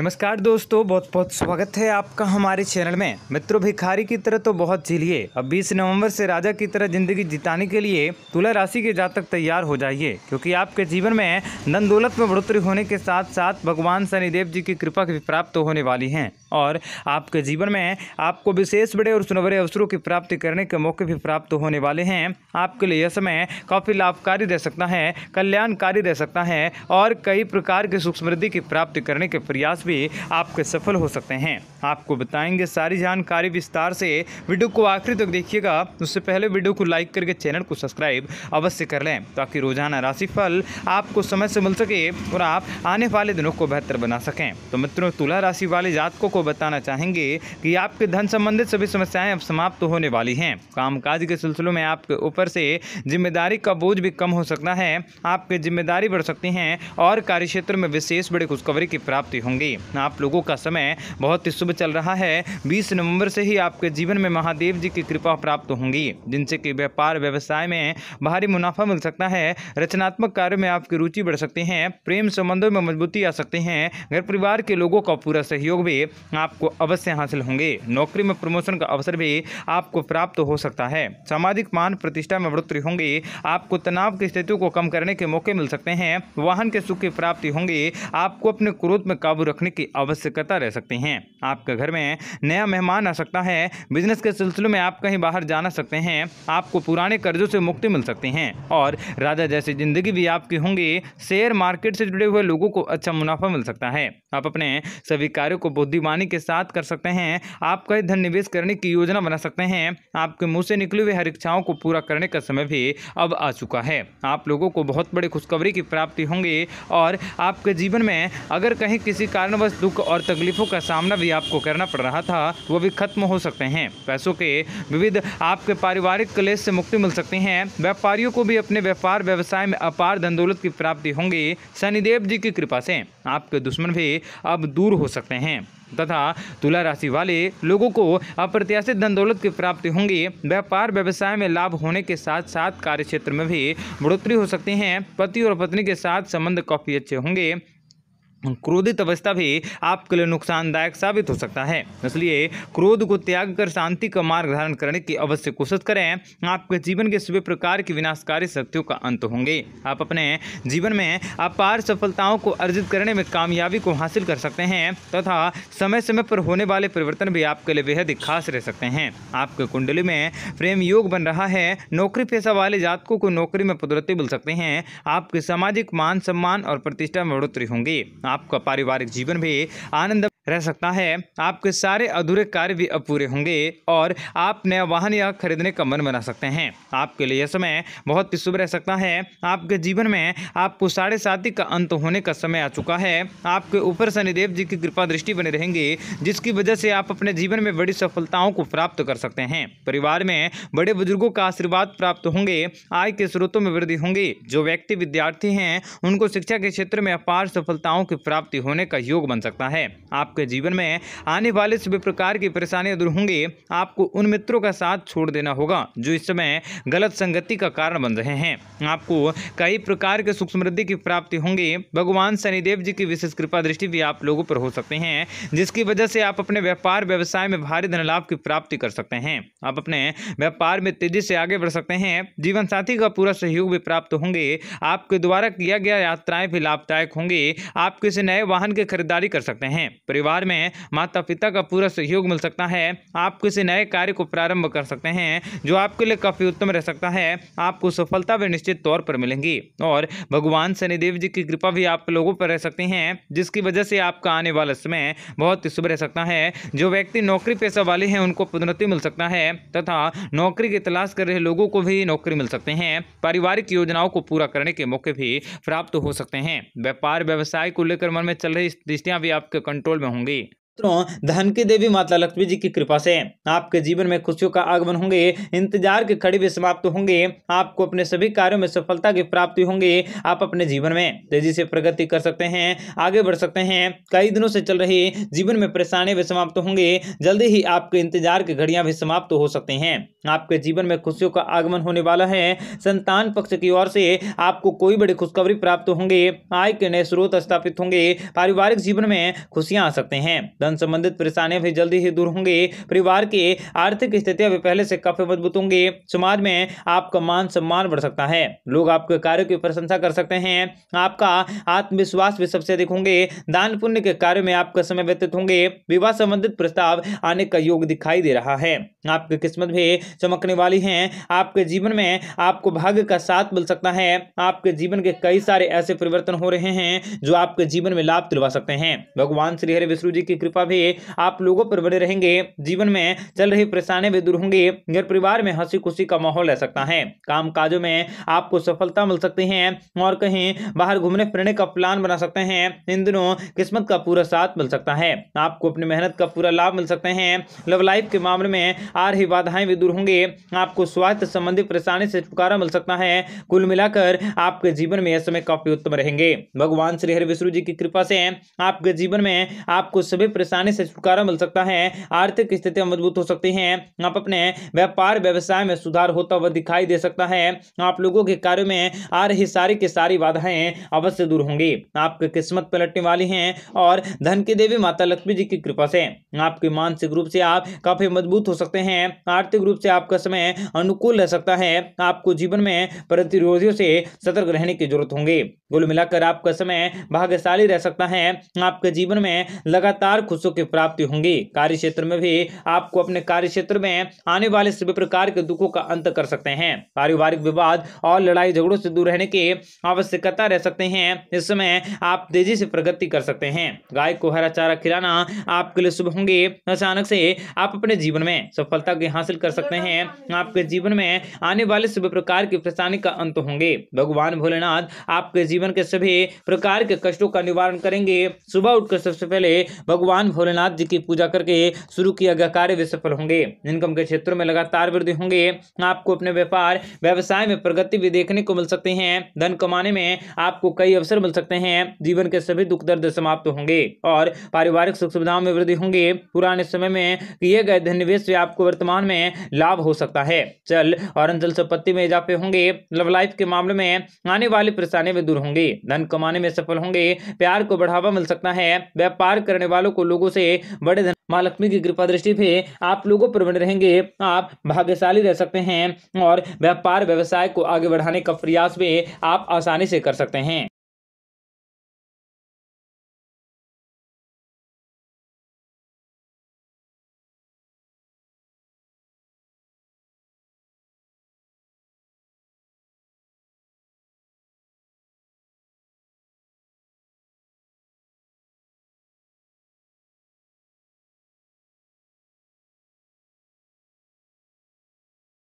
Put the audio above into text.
नमस्कार दोस्तों बहुत बहुत स्वागत है आपका हमारे चैनल में मित्रों भिखारी की तरह तो बहुत झेलिए अब 20 नवंबर से राजा की तरह जिंदगी जिताने के लिए तुला राशि के जातक तैयार हो जाइए क्योंकि आपके जीवन में धन दौलत में बढ़ोतरी होने के साथ साथ भगवान शनिदेव जी की कृपा भी प्राप्त होने वाली है और आपके जीवन में आपको विशेष बड़े और सुनहरे अवसरों की प्राप्ति करने के मौके भी प्राप्त होने वाले हैं आपके लिए यह समय काफ़ी लाभकारी रह सकता है कल्याणकारी रह सकता है और कई प्रकार की सुख समृद्धि की प्राप्ति करने के प्रयास भी आपके सफल हो सकते हैं आपको बताएंगे सारी जानकारी विस्तार से वीडियो को आखिरी तक देखिएगा उससे पहले वीडियो को लाइक करके चैनल को सब्सक्राइब अवश्य कर लें ताकि रोजाना राशिफल आपको समय से मिल सके और आप आने वाले दिनों को बेहतर बना सकें तो मित्रों तुला राशि वाले जातकों को बताना चाहेंगे कि आपके धन संबंधित सभी समस्याएं अब समाप्त तो होने वाली हैं कामकाज के सिलसिलों में आपके ऊपर से जिम्मेदारी का बोझ भी कम हो सकता है आपकी जिम्मेदारी बढ़ सकती हैं और क्षेत्र में विशेष बड़ी खुशखबरी की प्राप्ति होंगी आप लोगों का समय बहुत ही शुभ चल रहा है बीस नवंबर से ही आपके जीवन में महादेव जी की कृपा प्राप्त होंगी जिनसे कि व्यापार व्यवसाय में भारी मुनाफा मिल सकता है रचनात्मक कार्य में आपकी रुचि बढ़ सकती है प्रेम संबंधों में मजबूती आ सकती है घर परिवार के लोगों का पूरा सहयोग भी आपको अवश्य हासिल होंगे नौकरी में प्रमोशन का अवसर भी आपको प्राप्त हो सकता है सामाजिक मान प्रतिष्ठा में बढ़ोतरी होंगी आपको तनाव की स्थितियों को कम करने के मौके मिल सकते हैं वाहन के सुख की प्राप्ति होंगी आपको अपने क्रोध में काबू रख रखने की आवश्यकता रह सकती हैं आपके घर में नया मेहमान आ सकता है बिजनेस के सिलसिले में आप कहीं बाहर जाना सकते हैं आपको पुराने कर्जों से मुक्ति मिल सकती है और राजा जैसी जिंदगी भी आपकी होंगी शेयर मार्केट से जुड़े हुए लोगों को अच्छा मुनाफा मिल सकता है आप अपने सभी कार्यों को बुद्धिमानी के साथ कर सकते हैं आप कई धन निवेश करने की योजना बना सकते हैं आपके मुंह से निकली हुई हर इच्छाओं को पूरा करने का समय भी अब आ चुका है आप लोगों को बहुत बड़ी खुशखबरी की प्राप्ति होंगी और आपके जीवन में अगर कहीं किसी कार्य कारणवश दुख और तकलीफों का सामना भी आपको करना पड़ रहा था वो भी खत्म हो सकते हैं पैसों के विविध आपके पारिवारिक कलेश से मुक्ति मिल सकती है व्यापारियों को भी अपने व्यापार व्यवसाय में अपार धन दौलत की प्राप्ति होंगी शनिदेव जी की कृपा से आपके दुश्मन भी अब दूर हो सकते हैं तथा तुला राशि वाले लोगों को अप्रत्याशित धन दौलत की प्राप्ति होंगी व्यापार व्यवसाय में लाभ होने के साथ साथ कार्य क्षेत्र में भी बढ़ोतरी हो सकती है पति और पत्नी के साथ संबंध काफी अच्छे होंगे क्रोधित अवस्था भी आपके लिए नुकसानदायक साबित हो सकता है इसलिए क्रोध को त्याग कर शांति का मार्ग धारण करने की अवश्य कोशिश करें आपके जीवन के सभी प्रकार की विनाशकारी शक्तियों का अंत होंगे आप अपने जीवन में अपार सफलताओं को अर्जित करने में कामयाबी को हासिल कर सकते हैं तथा तो समय समय पर होने वाले परिवर्तन भी आपके लिए बेहद खास रह सकते हैं आपके कुंडली में प्रेम योग बन रहा है नौकरी पेशा वाले जातकों को नौकरी में पदोन्नति मिल सकते हैं आपके सामाजिक मान सम्मान और प्रतिष्ठा में बढ़ोतरी होंगी आपका पारिवारिक जीवन भी आनंद रह सकता है आपके सारे अधूरे कार्य भी अपूरे होंगे और आप नया वाहन या खरीदने का मन बना सकते हैं आपके लिए यह समय बहुत ही शुभ रह सकता है आपके जीवन में आपको साढ़े साथी का अंत होने का समय आ चुका है आपके ऊपर शनिदेव जी की कृपा दृष्टि बने रहेंगे जिसकी वजह से आप अपने जीवन में बड़ी सफलताओं को प्राप्त कर सकते हैं परिवार में बड़े बुजुर्गों का आशीर्वाद प्राप्त होंगे आय के स्रोतों में वृद्धि होंगी जो व्यक्ति विद्यार्थी हैं उनको शिक्षा के क्षेत्र में अपार सफलताओं की प्राप्ति होने का योग बन सकता है आप आपके जीवन में आने वाले सभी प्रकार की परेशानियां दूर होंगी आपको उन मित्रों का साथ छोड़ देना होगा जो इस समय गलत संगति का कारण बन रहे हैं आपको कई प्रकार के सुख समृद्धि की प्राप्ति होंगी भगवान शनिदेव जी की विशेष कृपा दृष्टि भी आप लोगों पर हो सकते हैं जिसकी वजह से आप अपने व्यापार व्यवसाय में भारी धन लाभ की प्राप्ति कर सकते हैं आप अपने व्यापार में तेजी से आगे बढ़ सकते हैं जीवन साथी का पूरा सहयोग भी प्राप्त होंगे आपके द्वारा किया गया यात्राएं भी लाभदायक होंगे आप किसी नए वाहन की खरीदारी कर सकते हैं परिवार परिवार में माता पिता का पूरा सहयोग मिल सकता है आप किसी नए कार्य को प्रारंभ कर सकते हैं जो आपके लिए काफ़ी उत्तम रह सकता है आपको सफलता भी निश्चित तौर पर मिलेंगी और भगवान शनिदेव जी की कृपा भी आप लोगों पर रह सकती हैं जिसकी वजह से आपका आने वाला समय बहुत ही शुभ रह सकता है जो व्यक्ति नौकरी पेशा वाले हैं उनको पदोन्नति मिल सकता है तथा नौकरी की तलाश कर रहे लोगों को भी नौकरी मिल सकते हैं पारिवारिक योजनाओं को पूरा करने के मौके भी प्राप्त हो सकते हैं व्यापार व्यवसाय को लेकर मन में चल रही स्थितियां भी आपके कंट्रोल में हों होंगे मित्रों धन की देवी माता लक्ष्मी जी की कृपा से आपके जीवन में खुशियों का आगमन होंगे इंतजार के खड़े भी समाप्त होंगे आपको अपने सभी कार्यों में सफलता की प्राप्ति होंगी आप अपने जीवन में तेजी से प्रगति कर सकते हैं आगे बढ़ सकते हैं कई दिनों से चल रही जीवन में परेशानी भी समाप्त होंगे जल्दी ही आपके इंतजार की घड़ियां भी समाप्त हो सकते हैं आपके जीवन में खुशियों का आगमन होने वाला है संतान पक्ष की ओर से आपको कोई बड़ी खुशखबरी प्राप्त होंगे आय के नए स्रोत स्थापित होंगे पारिवारिक जीवन में खुशियां आ सकते हैं धन संबंधित परेशानियां भी जल्दी ही दूर होंगी परिवार की आर्थिक स्थितियां भी पहले से काफी मजबूत होंगी समाज में आपका मान सम्मान बढ़ सकता है लोग आपके कार्य की प्रशंसा कर सकते हैं आपका आत्मविश्वास भी सबसे अधिक होंगे दान पुण्य के कार्य में आपका समय व्यतीत होंगे विवाह संबंधित प्रस्ताव आने का योग दिखाई दे रहा है आपकी किस्मत भी चमकने वाली है आपके जीवन में आपको भाग्य का साथ मिल सकता है आपके जीवन के कई सारे ऐसे परिवर्तन हो रहे हैं जो आपके जीवन में लाभ दिलवा सकते हैं भगवान श्री हरे विष्णु जी की कृपा कृपा भी आप लोगों पर बने रहेंगे जीवन में चल रही परेशानी भी दूर होंगी घर परिवार में हंसी खुशी का माहौल रह सकता है काम काजों में आपको सफलता मिल सकती है और कहीं बाहर घूमने फिरने का प्लान बना सकते हैं इन दिनों किस्मत का पूरा साथ मिल सकता है आपको अपनी मेहनत का पूरा लाभ मिल सकते हैं लव लाइफ के मामले में आ रही बाधाएं भी दूर होंगे आपको स्वास्थ्य संबंधी परेशानी से छुटकारा मिल सकता है कुल मिलाकर आपके जीवन में यह समय काफी उत्तम रहेंगे भगवान श्री हरि विष्णु जी की कृपा से आपके जीवन में आपको सभी परेशानी से छुटकारा मिल सकता है आर्थिक स्थिति मजबूत हो सकती है आप अपने व्यापार व्यवसाय में सुधार होता हुआ दिखाई दे सकता है आप लोगों के कार्य में आ रही सारी की सारी बाधाएं अवश्य दूर होंगी आपकी किस्मत पलटने वाली है और धन की देवी माता लक्ष्मी जी की कृपा से आपके मानसिक रूप से आप काफी मजबूत हो सकते हैं आर्थिक रूप से आपका समय अनुकूल रह सकता है आपको जीवन में प्रतिरोधियों से सतर्क रहने की जरूरत होंगी कुल मिलाकर आपका समय भाग्यशाली रह सकता है आपके जीवन में लगातार खुशों की प्राप्ति होंगी कार्य क्षेत्र में भी आपको अपने कार्य क्षेत्र में आने वाले सभी प्रकार के दुखों का अंत कर सकते हैं पारिवारिक विवाद और लड़ाई झगड़ों से दूर रहने की आवश्यकता रह सकते हैं इस समय आप तेजी से प्रगति कर सकते हैं गाय को हरा चारा खिलाना आपके लिए शुभ होंगे अचानक से आप अपने जीवन में सफलता के हासिल कर सकते हैं आपके जीवन में आने वाले सभी प्रकार की परेशानी का अंत होंगे भगवान भोलेनाथ आपके जीवन के सभी प्रकार के कष्टों का निवारण करेंगे सुबह उठकर सबसे पहले भगवान भगवान भोलेनाथ जी की पूजा करके शुरू किया गया कार्य भी सफल होंगे इनकम के क्षेत्रों में लगातार वृद्धि होंगे आपको अपने व्यापार व्यवसाय में प्रगति भी देखने को मिल सकती है धन कमाने में आपको कई अवसर मिल सकते हैं जीवन के सभी दुख दर्द समाप्त होंगे और पारिवारिक सुख सुविधाओं में वृद्धि होंगे पुराने समय में किए गए धन निवेश से आपको वर्तमान में लाभ हो सकता है चल और अंचल संपत्ति में इजाफे होंगे लव लाइफ के मामले में आने वाली परेशानी भी दूर होंगी धन कमाने में सफल होंगे प्यार को बढ़ावा मिल सकता है व्यापार करने वालों को लोगों से बड़े धन माँ लक्ष्मी की कृपा दृष्टि पे आप लोगों पर बने रहेंगे आप भाग्यशाली रह सकते हैं और व्यापार व्यवसाय को आगे बढ़ाने का प्रयास भी आप आसानी से कर सकते हैं